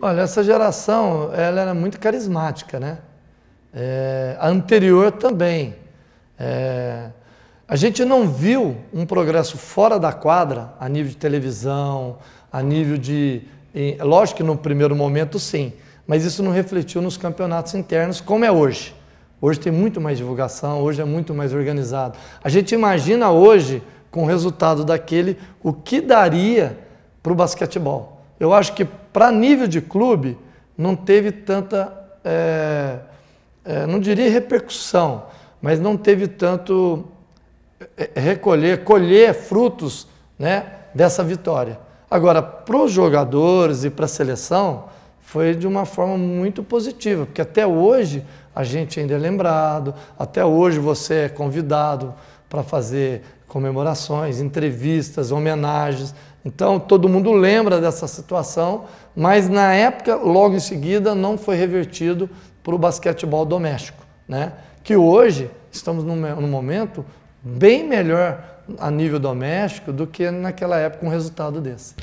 Olha, essa geração ela era muito carismática, né? É, a anterior também. É, a gente não viu um progresso fora da quadra, a nível de televisão, a nível de. Lógico que no primeiro momento sim, mas isso não refletiu nos campeonatos internos como é hoje. Hoje tem muito mais divulgação, hoje é muito mais organizado. A gente imagina hoje, com o resultado daquele, o que daria para o basquetebol. Eu acho que para nível de clube, não teve tanta, é, é, não diria repercussão, mas não teve tanto é, é, recolher, colher frutos né, dessa vitória. Agora, para os jogadores e para a seleção, foi de uma forma muito positiva, porque até hoje a gente ainda é lembrado, até hoje você é convidado para fazer comemorações, entrevistas, homenagens. Então todo mundo lembra dessa situação, mas na época, logo em seguida, não foi revertido para o basquetebol doméstico, né? que hoje estamos num, num momento bem melhor a nível doméstico do que naquela época um resultado desse.